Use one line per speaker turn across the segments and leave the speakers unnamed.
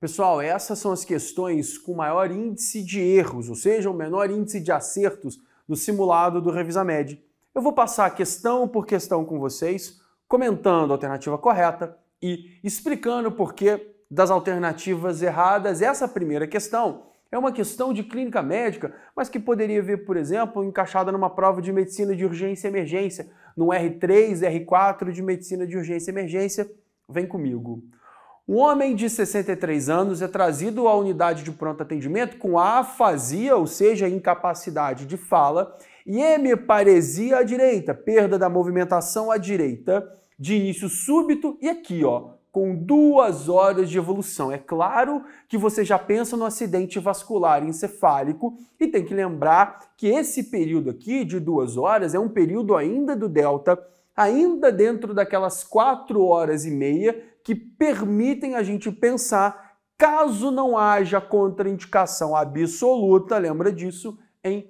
Pessoal, essas são as questões com maior índice de erros, ou seja, o menor índice de acertos no simulado do RevisaMed. Eu vou passar questão por questão com vocês, comentando a alternativa correta e explicando o porquê das alternativas erradas. Essa primeira questão é uma questão de clínica médica, mas que poderia vir, por exemplo, encaixada numa prova de medicina de urgência e emergência, num R3, R4 de medicina de urgência e emergência. Vem comigo. Um homem de 63 anos é trazido à unidade de pronto atendimento com afasia, ou seja, incapacidade de fala, e hemiparesia à direita, perda da movimentação à direita, de início súbito, e aqui, ó, com duas horas de evolução. É claro que você já pensa no acidente vascular encefálico e tem que lembrar que esse período aqui de duas horas é um período ainda do delta, ainda dentro daquelas quatro horas e meia que permitem a gente pensar, caso não haja contraindicação absoluta, lembra disso, em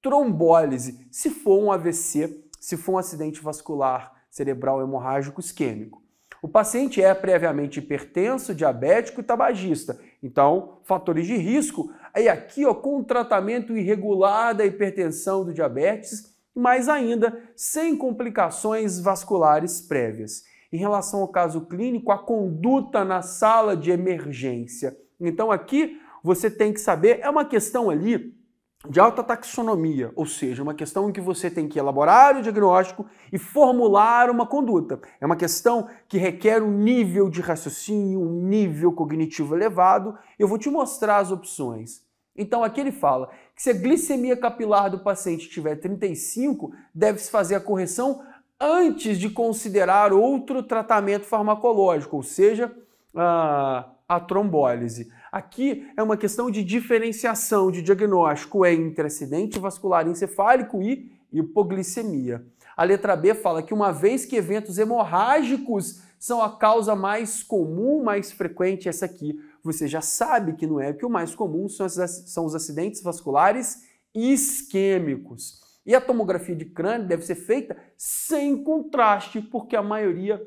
trombólise, se for um AVC, se for um acidente vascular cerebral hemorrágico isquêmico. O paciente é previamente hipertenso, diabético e tabagista. Então, fatores de risco. Aí aqui, ó, com o tratamento irregular da hipertensão do diabetes, mas ainda sem complicações vasculares prévias em relação ao caso clínico, a conduta na sala de emergência. Então aqui você tem que saber, é uma questão ali de alta taxonomia, ou seja, uma questão em que você tem que elaborar o diagnóstico e formular uma conduta. É uma questão que requer um nível de raciocínio, um nível cognitivo elevado. Eu vou te mostrar as opções. Então aqui ele fala que se a glicemia capilar do paciente tiver 35, deve-se fazer a correção antes de considerar outro tratamento farmacológico, ou seja, a, a trombólise. Aqui é uma questão de diferenciação de diagnóstico é entre acidente vascular encefálico e hipoglicemia. A letra B fala que uma vez que eventos hemorrágicos são a causa mais comum, mais frequente, essa aqui você já sabe que não é, que o mais comum são, são os acidentes vasculares isquêmicos. E a tomografia de crânio deve ser feita sem contraste, porque a maioria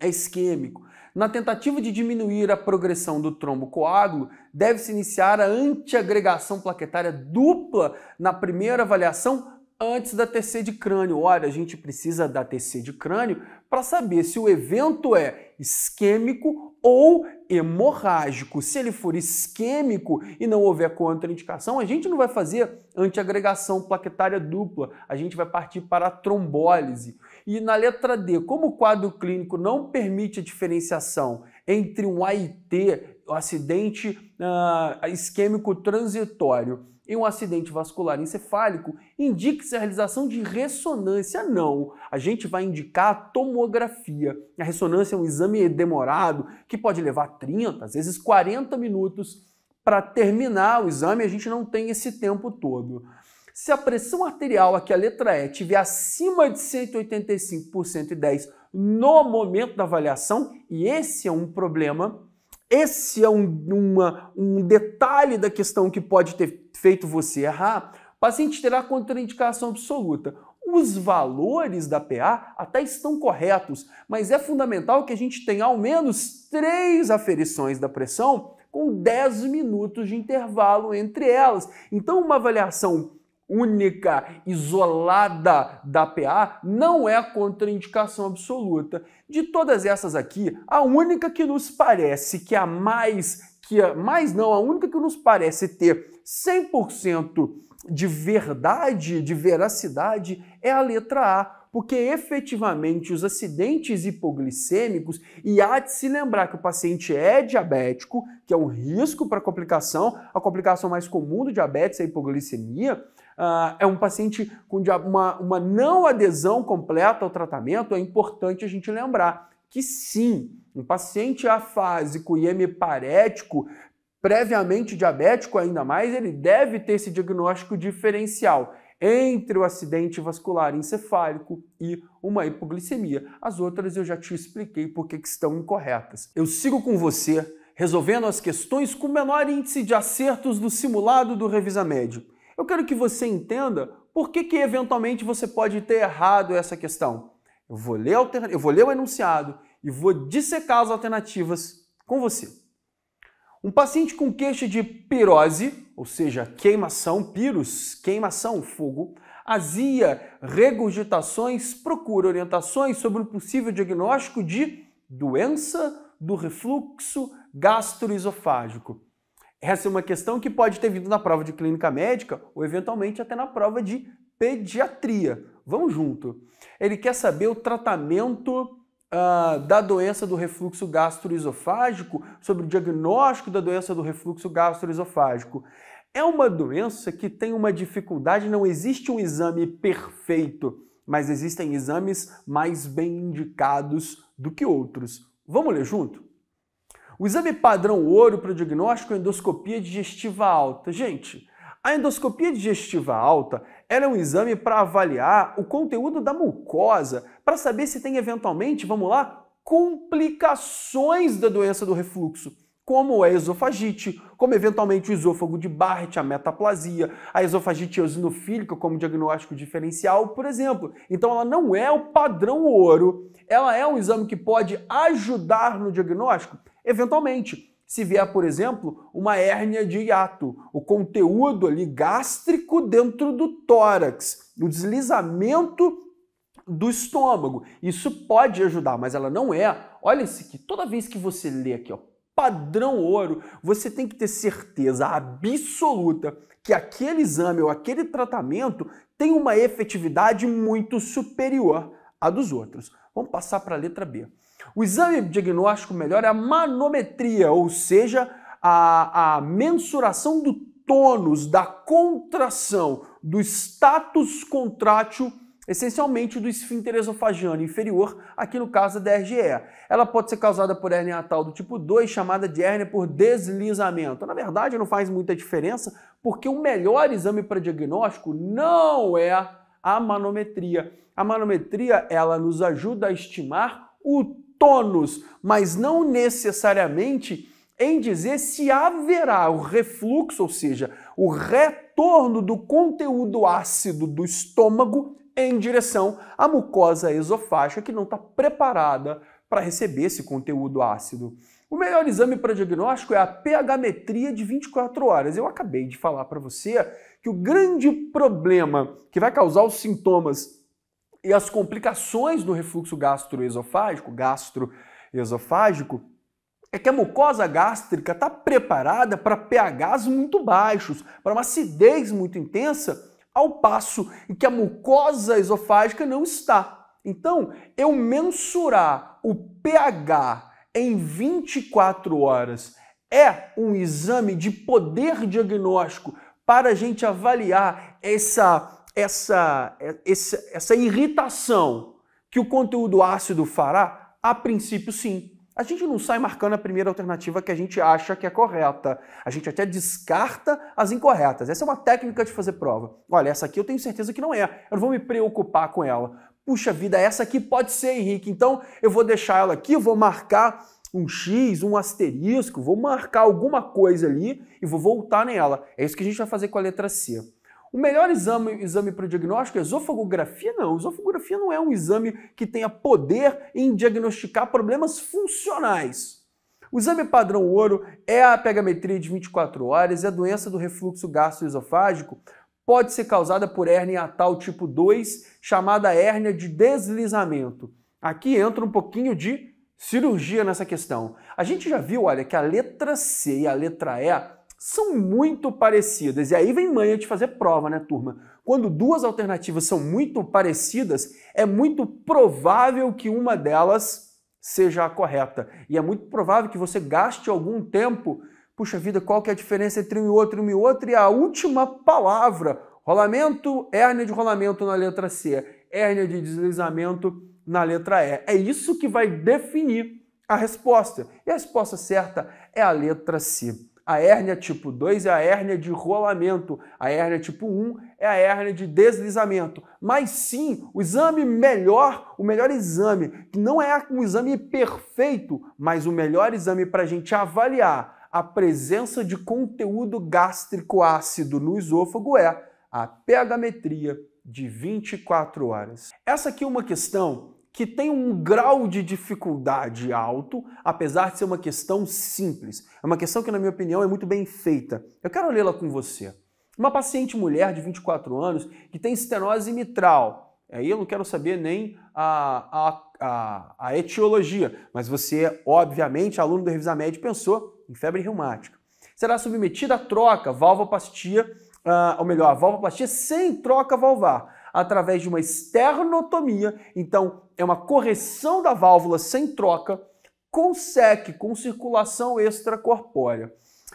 é isquêmico. Na tentativa de diminuir a progressão do trombocoágulo, deve-se iniciar a antiagregação plaquetária dupla na primeira avaliação antes da TC de crânio. Olha, a gente precisa da TC de crânio para saber se o evento é isquêmico ou hemorrágico. Se ele for isquêmico e não houver contraindicação, a gente não vai fazer antiagregação plaquetária dupla, a gente vai partir para a trombólise. E na letra D, como o quadro clínico não permite a diferenciação entre um AIT, um acidente uh, isquêmico transitório, em um acidente vascular encefálico indique-se a realização de ressonância. Não, a gente vai indicar a tomografia. A ressonância é um exame demorado que pode levar 30, às vezes 40 minutos para terminar o exame, a gente não tem esse tempo todo. Se a pressão arterial, aqui a letra E, estiver acima de 185 por 110 no momento da avaliação, e esse é um problema, esse é um, uma, um detalhe da questão que pode ter feito você errar, o paciente terá contraindicação absoluta. Os valores da PA até estão corretos, mas é fundamental que a gente tenha ao menos três aferições da pressão com 10 minutos de intervalo entre elas. Então, uma avaliação única, isolada da PA, não é a contraindicação absoluta. De todas essas aqui, a única que nos parece que a mais, que a mais não, a única que nos parece ter 100% de verdade, de veracidade, é a letra A porque efetivamente os acidentes hipoglicêmicos, e há de se lembrar que o paciente é diabético, que é um risco para complicação, a complicação mais comum do diabetes é a hipoglicemia, Uh, é um paciente com uma, uma não adesão completa ao tratamento, é importante a gente lembrar que sim, um paciente afásico e hemiparético, previamente diabético ainda mais, ele deve ter esse diagnóstico diferencial entre o acidente vascular encefálico e uma hipoglicemia. As outras eu já te expliquei por que estão incorretas. Eu sigo com você resolvendo as questões com o menor índice de acertos do simulado do Revisa Médio eu quero que você entenda por que, que eventualmente você pode ter errado essa questão. Eu vou ler, eu vou ler o enunciado e vou dissecar as alternativas com você. Um paciente com queixa de pirose, ou seja, queimação, pirus, queimação, fogo, azia, regurgitações, procura orientações sobre o possível diagnóstico de doença do refluxo gastroesofágico. Essa é uma questão que pode ter vindo na prova de clínica médica ou eventualmente até na prova de pediatria. Vamos junto. Ele quer saber o tratamento Uh, da doença do refluxo gastroesofágico, sobre o diagnóstico da doença do refluxo gastroesofágico. É uma doença que tem uma dificuldade, não existe um exame perfeito, mas existem exames mais bem indicados do que outros. Vamos ler junto? O exame padrão ouro para o diagnóstico é endoscopia digestiva alta. Gente, a endoscopia digestiva alta é um exame para avaliar o conteúdo da mucosa, para saber se tem eventualmente, vamos lá, complicações da doença do refluxo, como a é esofagite, como eventualmente o esôfago de Barrett, a metaplasia, a esofagite eosinofílica como diagnóstico diferencial, por exemplo. Então ela não é o padrão ouro, ela é um exame que pode ajudar no diagnóstico, Eventualmente, se vier, por exemplo, uma hérnia de hiato, o conteúdo ali gástrico dentro do tórax, o deslizamento do estômago. Isso pode ajudar, mas ela não é. Olha-se que toda vez que você lê aqui, ó, padrão ouro, você tem que ter certeza absoluta que aquele exame ou aquele tratamento tem uma efetividade muito superior à dos outros. Vamos passar para a letra B. O exame diagnóstico melhor é a manometria, ou seja, a, a mensuração do tônus, da contração, do status contrátil, essencialmente do esfíncter esofagiano inferior, aqui no caso da RGE. Ela pode ser causada por hernia tal do tipo 2, chamada de hernia por deslizamento. Na verdade, não faz muita diferença, porque o melhor exame para diagnóstico não é a manometria. A manometria, ela nos ajuda a estimar o tonos, mas não necessariamente em dizer se haverá o refluxo, ou seja, o retorno do conteúdo ácido do estômago em direção à mucosa esofágica que não está preparada para receber esse conteúdo ácido. O melhor exame para diagnóstico é a pH-metria de 24 horas. Eu acabei de falar para você que o grande problema que vai causar os sintomas e as complicações do refluxo gastroesofágico, gastroesofágico, é que a mucosa gástrica está preparada para pHs muito baixos, para uma acidez muito intensa, ao passo em que a mucosa esofágica não está. Então, eu mensurar o pH em 24 horas é um exame de poder diagnóstico para a gente avaliar essa essa, é, essa, essa irritação que o conteúdo ácido fará? A princípio, sim. A gente não sai marcando a primeira alternativa que a gente acha que é correta. A gente até descarta as incorretas. Essa é uma técnica de fazer prova. Olha, essa aqui eu tenho certeza que não é. Eu não vou me preocupar com ela. Puxa vida, essa aqui pode ser, Henrique. Então eu vou deixar ela aqui, vou marcar um X, um asterisco, vou marcar alguma coisa ali e vou voltar nela. É isso que a gente vai fazer com a letra C. O melhor exame, exame para diagnóstico é esofagografia? Não. Esofagografia não é um exame que tenha poder em diagnosticar problemas funcionais. O exame padrão ouro é a pegametria de 24 horas, e é a doença do refluxo gastroesofágico, pode ser causada por hérnia atal tipo 2, chamada hérnia de deslizamento. Aqui entra um pouquinho de cirurgia nessa questão. A gente já viu, olha, que a letra C e a letra E são muito parecidas. E aí vem manha de fazer prova, né, turma? Quando duas alternativas são muito parecidas, é muito provável que uma delas seja a correta. E é muito provável que você gaste algum tempo. Puxa vida, qual que é a diferença entre um e outro, um e outro? E a última palavra, rolamento, hérnia de rolamento na letra C, hérnia de deslizamento na letra E. É isso que vai definir a resposta. E a resposta certa é a letra C. A hérnia tipo 2 é a hérnia de rolamento, a hérnia tipo 1 é a hérnia de deslizamento. Mas sim, o exame melhor, o melhor exame, que não é um exame perfeito, mas o melhor exame para a gente avaliar a presença de conteúdo gástrico ácido no esôfago é a pH-metria de 24 horas. Essa aqui é uma questão que tem um grau de dificuldade alto, apesar de ser uma questão simples. É uma questão que, na minha opinião, é muito bem feita. Eu quero lê-la com você. Uma paciente mulher de 24 anos que tem estenose mitral. Aí é, eu não quero saber nem a, a, a, a etiologia, mas você, obviamente, aluno do Revisar Médio, pensou em febre reumática. Será submetida à troca, valvoplastia, uh, ou melhor, a valvoplastia sem troca valvar através de uma esternotomia. Então, é uma correção da válvula sem troca com SEC, com circulação extracorpórea.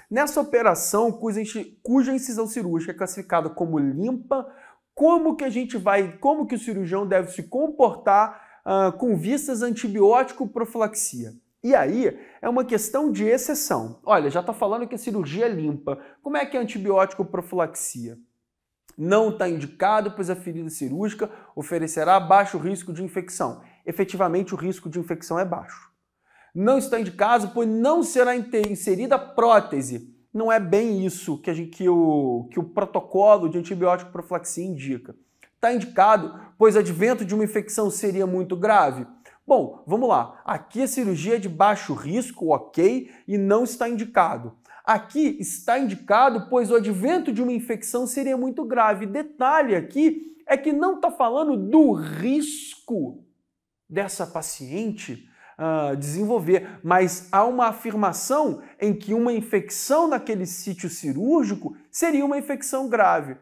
Nessa operação, cuja, incisão cirúrgica é classificada como limpa, como que a gente vai, como que o cirurgião deve se comportar uh, com vistas antibiótico-profilaxia? E aí é uma questão de exceção. Olha, já está falando que a cirurgia é limpa. Como é que é antibiótico-profilaxia? não está indicado, pois a ferida cirúrgica oferecerá baixo risco de infecção. Efetivamente, o risco de infecção é baixo. Não está indicado, pois não será inserida prótese. Não é bem isso que, gente, que, o, que o protocolo de antibiótico profilaxia indica. Está indicado, pois advento de uma infecção seria muito grave. Bom, vamos lá. Aqui a cirurgia é de baixo risco, ok, e não está indicado. Aqui está indicado, pois o advento de uma infecção seria muito grave. Detalhe aqui é que não está falando do risco dessa paciente uh, desenvolver, mas há uma afirmação em que uma infecção naquele sítio cirúrgico seria uma infecção grave.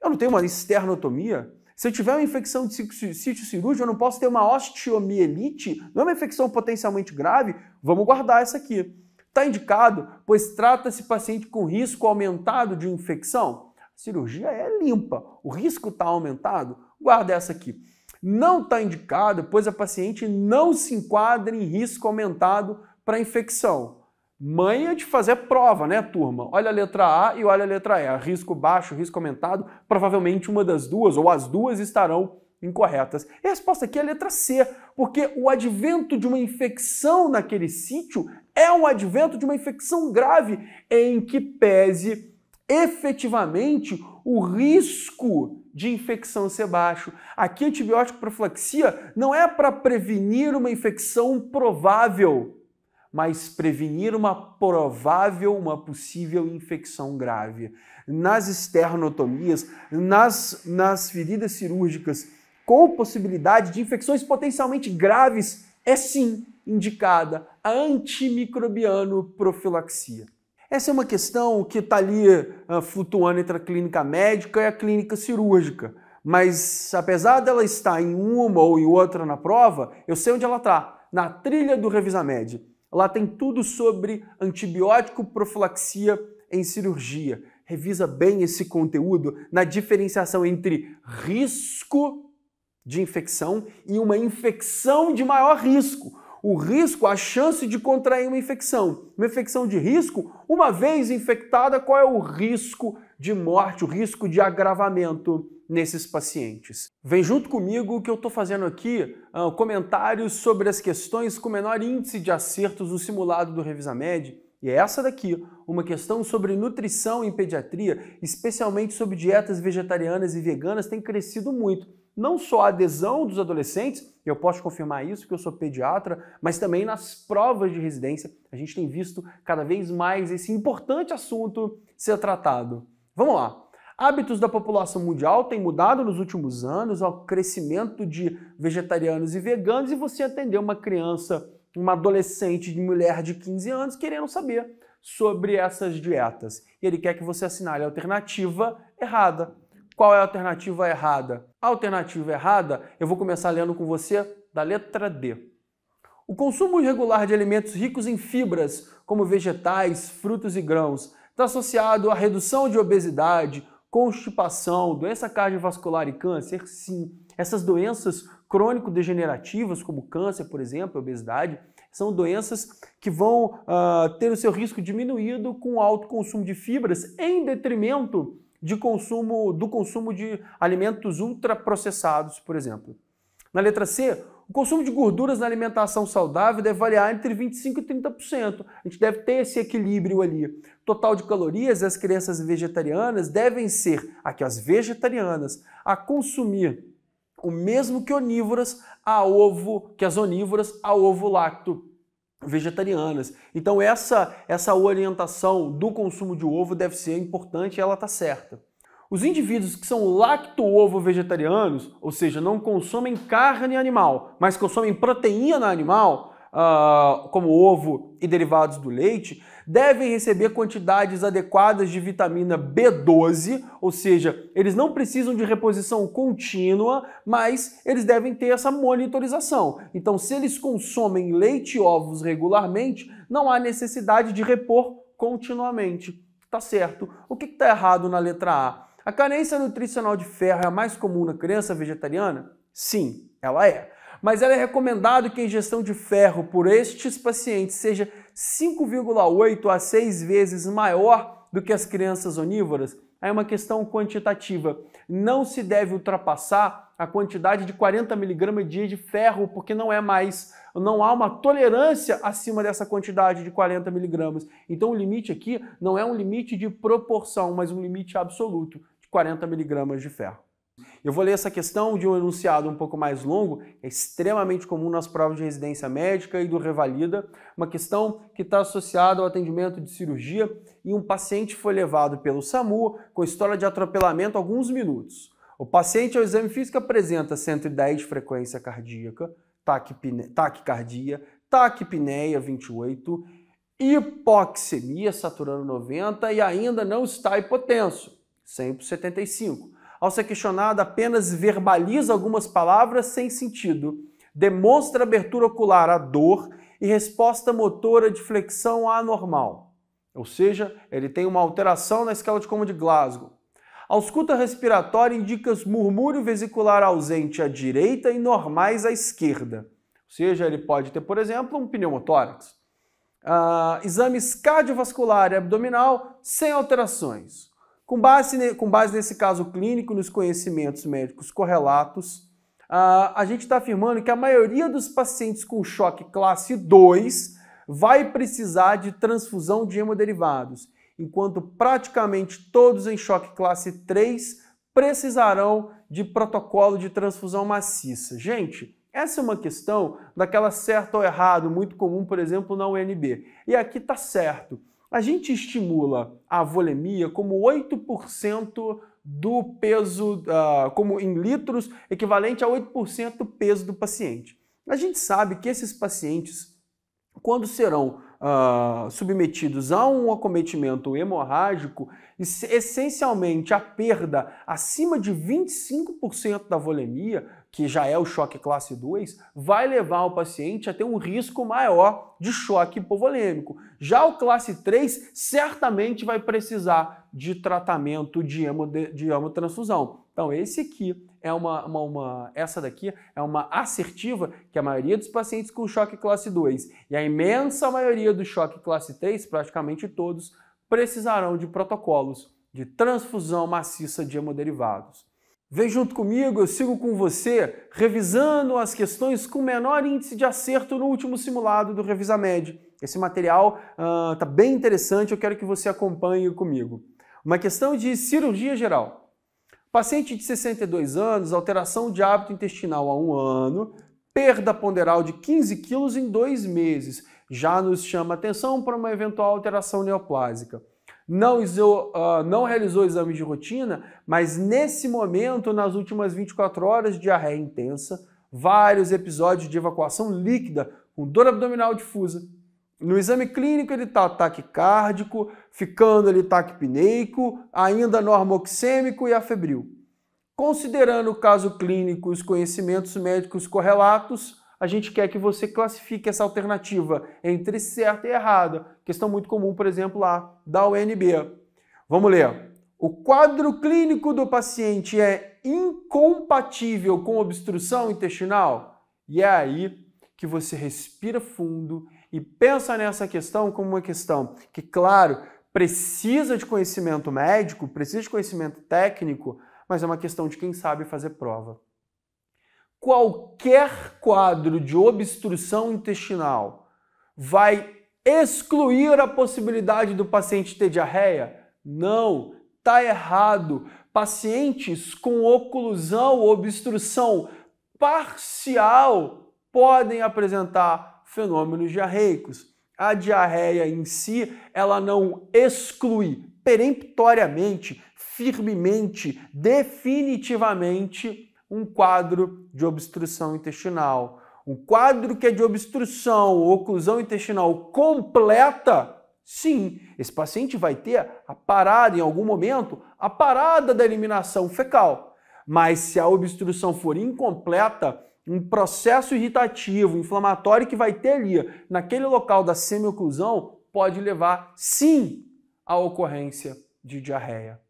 Eu não tenho uma esternotomia. Se eu tiver uma infecção de sítio cirúrgico, eu não posso ter uma osteomielite, não é uma infecção potencialmente grave. Vamos guardar essa aqui. Está indicado, pois trata-se paciente com risco aumentado de infecção? A cirurgia é limpa, o risco está aumentado? Guarda essa aqui. Não está indicado, pois a paciente não se enquadra em risco aumentado para infecção manha de fazer prova, né, turma? Olha a letra A e olha a letra E. Risco baixo, risco aumentado, provavelmente uma das duas ou as duas estarão incorretas. E a resposta aqui é a letra C, porque o advento de uma infecção naquele sítio é o advento de uma infecção grave em que pese efetivamente o risco de infecção ser baixo. Aqui, antibiótico profilaxia não é para prevenir uma infecção provável, mas prevenir uma provável, uma possível infecção grave. Nas esternotomias, nas, nas feridas cirúrgicas com possibilidade de infecções potencialmente graves, é sim indicada a antimicrobiano profilaxia. Essa é uma questão que está ali uh, flutuando entre a clínica médica e a clínica cirúrgica. Mas apesar dela estar em uma ou em outra na prova, eu sei onde ela está, na trilha do Revisamed. Lá tem tudo sobre antibiótico profilaxia em cirurgia. Revisa bem esse conteúdo na diferenciação entre risco de infecção e uma infecção de maior risco. O risco, a chance de contrair uma infecção. Uma infecção de risco, uma vez infectada, qual é o risco de morte, o risco de agravamento nesses pacientes? Vem junto comigo que eu estou fazendo aqui uh, comentários sobre as questões com menor índice de acertos no simulado do Revisamed. E é essa daqui, uma questão sobre nutrição em pediatria, especialmente sobre dietas vegetarianas e veganas, tem crescido muito não só a adesão dos adolescentes, eu posso confirmar isso porque eu sou pediatra, mas também nas provas de residência, a gente tem visto cada vez mais esse importante assunto ser tratado. Vamos lá. Hábitos da população mundial têm mudado nos últimos anos ao crescimento de vegetarianos e veganos e você atender uma criança, uma adolescente de mulher de 15 anos querendo saber sobre essas dietas. E ele quer que você assinale a alternativa errada. Qual é a alternativa errada? Alternativa errada, eu vou começar lendo com você da letra D. O consumo irregular de alimentos ricos em fibras, como vegetais, frutos e grãos, está associado à redução de obesidade, constipação, doença cardiovascular e câncer? Sim. Essas doenças crônico-degenerativas, como câncer, por exemplo, obesidade, são doenças que vão uh, ter o seu risco diminuído com alto consumo de fibras, em detrimento de consumo, do consumo de alimentos ultraprocessados, por exemplo. Na letra C, o consumo de gorduras na alimentação saudável deve variar entre 25% e 30%. A gente deve ter esse equilíbrio ali. Total de calorias, as crianças vegetarianas devem ser, aqui as vegetarianas, a consumir o mesmo que onívoras a ovo, que as onívoras a ovo lacto vegetarianas. Então essa essa orientação do consumo de ovo deve ser importante e ela está certa. Os indivíduos que são lacto-ovo vegetarianos, ou seja, não consomem carne animal, mas consomem proteína animal, uh, como ovo e derivados do leite, devem receber quantidades adequadas de vitamina B12, ou seja, eles não precisam de reposição contínua, mas eles devem ter essa monitorização. Então, se eles consomem leite e ovos regularmente, não há necessidade de repor continuamente. Tá certo. O que está errado na letra A? A carência nutricional de ferro é a mais comum na criança vegetariana? Sim, ela é mas é recomendado que a ingestão de ferro por estes pacientes seja 5,8 a 6 vezes maior do que as crianças onívoras. é uma questão quantitativa. Não se deve ultrapassar a quantidade de 40 miligramas dia de ferro, porque não é mais, não há uma tolerância acima dessa quantidade de 40 miligramas. Então o limite aqui não é um limite de proporção, mas um limite absoluto de 40 miligramas de ferro. Eu vou ler essa questão de um enunciado um pouco mais longo, é extremamente comum nas provas de residência médica e do Revalida, uma questão que está associada ao atendimento de cirurgia e um paciente foi levado pelo SAMU com história de atropelamento alguns minutos. O paciente ao exame físico apresenta 110 de frequência cardíaca, taquicardia, taquipneia 28, hipoxemia saturando 90 e ainda não está hipotenso, 175 ao ser questionado, apenas verbaliza algumas palavras sem sentido, demonstra abertura ocular à dor e resposta motora de flexão anormal. Ou seja, ele tem uma alteração na escala de Coma de Glasgow. A ausculta respiratória indica murmúrio vesicular ausente à direita e normais à esquerda. Ou seja, ele pode ter, por exemplo, um pneumotórax. Uh, exames cardiovascular e abdominal sem alterações. Com base, com base nesse caso clínico, nos conhecimentos médicos correlatos, a gente está afirmando que a maioria dos pacientes com choque classe 2 vai precisar de transfusão de hemoderivados, enquanto praticamente todos em choque classe 3 precisarão de protocolo de transfusão maciça. Gente, essa é uma questão daquela certo ou errado, muito comum, por exemplo, na UNB. E aqui está certo. A gente estimula a volemia como 8% do peso, uh, como em litros, equivalente a 8% do peso do paciente. A gente sabe que esses pacientes, quando serão uh, submetidos a um acometimento hemorrágico, essencialmente a perda acima de 25% da volemia, que já é o choque classe 2, vai levar o paciente a ter um risco maior de choque hipovolêmico. Já o classe 3 certamente vai precisar de tratamento de, hemode, de hemotransfusão. Então, esse aqui é uma, uma, uma, essa daqui é uma assertiva que a maioria dos pacientes com choque classe 2 e a imensa maioria do choque classe 3, praticamente todos, precisarão de protocolos de transfusão maciça de hemoderivados. Vem junto comigo, eu sigo com você revisando as questões com menor índice de acerto no último simulado do Revisamed. Esse material está ah, uh, bem interessante, eu quero que você acompanhe comigo. Uma questão de cirurgia geral. Paciente de 62 anos, alteração de hábito intestinal há um ano, perda ponderal de 15 quilos em dois meses. Já nos chama atenção para uma eventual alteração neoplásica. Não, uh, não realizou exame de rotina, mas nesse momento, nas últimas 24 horas, diarreia intensa, vários episódios de evacuação líquida com dor abdominal difusa, no exame clínico ele está cárdico, ficando ele taquipneico, ainda normoxêmico e afebril. Considerando o caso clínico e os conhecimentos médicos correlatos, a gente quer que você classifique essa alternativa entre certa e errada. Questão é muito comum, por exemplo, lá da UNB. Vamos ler. O quadro clínico do paciente é incompatível com obstrução intestinal? E é aí que você respira fundo e pensa nessa questão como uma questão que, claro, precisa de conhecimento médico, precisa de conhecimento técnico, mas é uma questão de quem sabe fazer prova. Qualquer quadro de obstrução intestinal vai excluir a possibilidade do paciente ter diarreia? Não, tá errado. Pacientes com oclusão ou obstrução parcial podem apresentar fenômenos diarreicos. A diarreia em si, ela não exclui peremptoriamente, firmemente, definitivamente um quadro de obstrução intestinal. Um quadro que é de obstrução ou oclusão intestinal completa, sim, esse paciente vai ter a parada em algum momento, a parada da eliminação fecal. Mas se a obstrução for incompleta, um processo irritativo, inflamatório que vai ter ali naquele local da semioclusão pode levar sim à ocorrência de diarreia.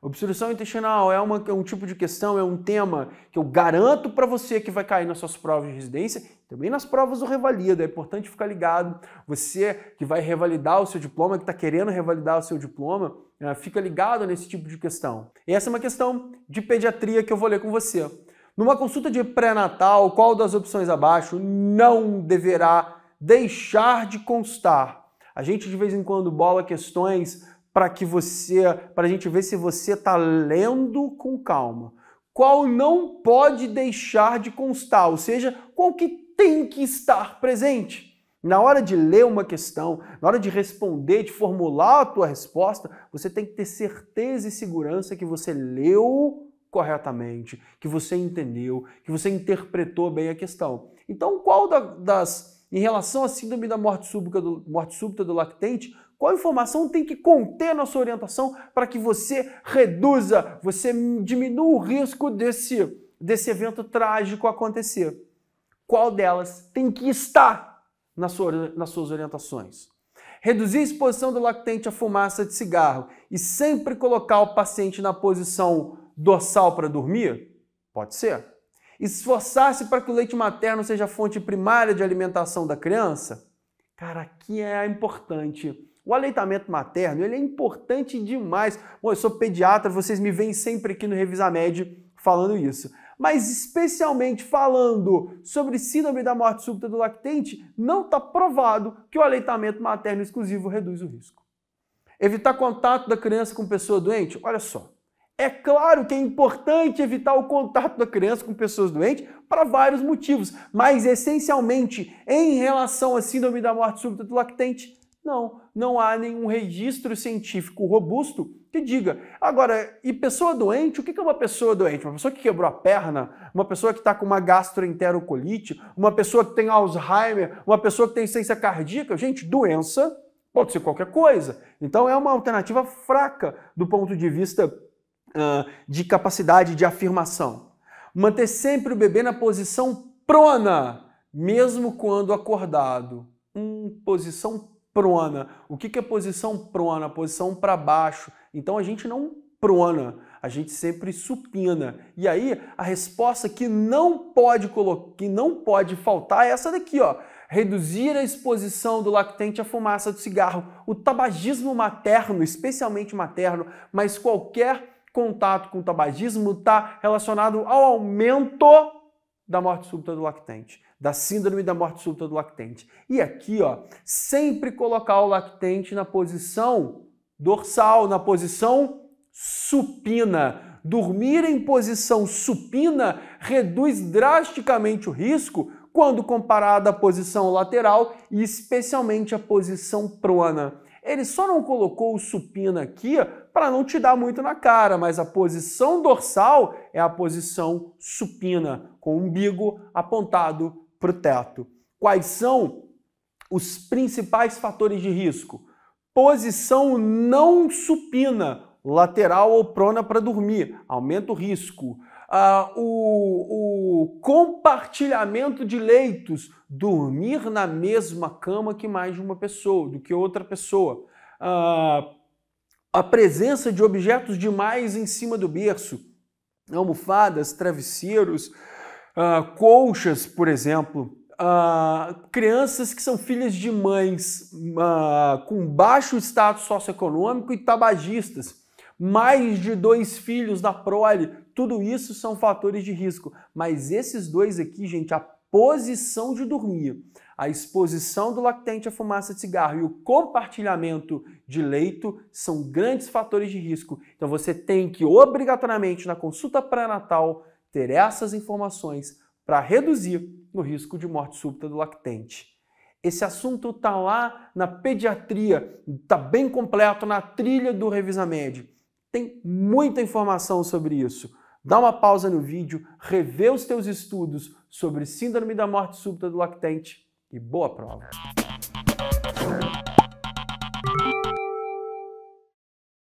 Obstrução intestinal é, uma, é um tipo de questão, é um tema que eu garanto para você que vai cair nas suas provas de residência, também nas provas do revalido É importante ficar ligado. Você que vai revalidar o seu diploma, que está querendo revalidar o seu diploma, eh, fica ligado nesse tipo de questão. E essa é uma questão de pediatria que eu vou ler com você. Numa consulta de pré-natal, qual das opções abaixo não deverá deixar de constar? A gente de vez em quando bola questões para que você, para a gente ver se você está lendo com calma. Qual não pode deixar de constar, ou seja, qual que tem que estar presente? Na hora de ler uma questão, na hora de responder, de formular a tua resposta, você tem que ter certeza e segurança que você leu corretamente, que você entendeu, que você interpretou bem a questão. Então, qual da, das. Em relação à síndrome da morte súbita do, morte súbita do lactente, qual informação tem que conter na sua orientação para que você reduza, você diminua o risco desse, desse evento trágico acontecer? Qual delas tem que estar na sua, nas suas orientações? Reduzir a exposição do lactente à fumaça de cigarro e sempre colocar o paciente na posição dorsal para dormir? Pode ser. Esforçar-se para que o leite materno seja a fonte primária de alimentação da criança? Cara, aqui é importante. O aleitamento materno ele é importante demais. Bom, eu sou pediatra, vocês me veem sempre aqui no Revisamed falando isso. Mas especialmente falando sobre síndrome da morte súbita do lactente, não está provado que o aleitamento materno exclusivo reduz o risco. Evitar contato da criança com pessoa doente? Olha só, é claro que é importante evitar o contato da criança com pessoas doentes para vários motivos, mas essencialmente em relação à síndrome da morte súbita do lactente, não, não há nenhum registro científico robusto que diga. Agora, e pessoa doente? O que é uma pessoa doente? Uma pessoa que quebrou a perna? Uma pessoa que está com uma gastroenterocolite? Uma pessoa que tem Alzheimer? Uma pessoa que tem ciência cardíaca? Gente, doença pode ser qualquer coisa. Então é uma alternativa fraca do ponto de vista ah, de capacidade de afirmação. Manter sempre o bebê na posição prona, mesmo quando acordado. Hum, posição prona. O que, é posição prona? Posição para baixo. Então a gente não prona, a gente sempre supina. E aí a resposta que não pode que não pode faltar é essa daqui, ó. Reduzir a exposição do lactente à fumaça do cigarro, o tabagismo materno, especialmente materno, mas qualquer contato com o tabagismo está relacionado ao aumento da morte súbita do lactente, da síndrome da morte súbita do lactente. E aqui, ó, sempre colocar o lactente na posição dorsal, na posição supina. Dormir em posição supina reduz drasticamente o risco quando comparado à posição lateral e especialmente à posição prona. Ele só não colocou o supina aqui para não te dar muito na cara, mas a posição dorsal é a posição supina, com o umbigo apontado para o teto. Quais são os principais fatores de risco? Posição não supina, lateral ou prona para dormir, aumenta o risco. Ah, o, o compartilhamento de leitos, dormir na mesma cama que mais de uma pessoa, do que outra pessoa. Ah, a presença de objetos demais em cima do berço, almofadas, travesseiros, uh, colchas, por exemplo. Uh, crianças que são filhas de mães uh, com baixo status socioeconômico e tabagistas, mais de dois filhos da prole, tudo isso são fatores de risco. Mas esses dois aqui, gente, a posição de dormir, a exposição do lactente à fumaça de cigarro e o compartilhamento de leito são grandes fatores de risco. Então você tem que obrigatoriamente na consulta pré-natal ter essas informações para reduzir o risco de morte súbita do lactente. Esse assunto está lá na pediatria, está bem completo na trilha do Revisa Med. Tem muita informação sobre isso. Dá uma pausa no vídeo, revê os teus estudos sobre síndrome da morte súbita do lactente e boa prova!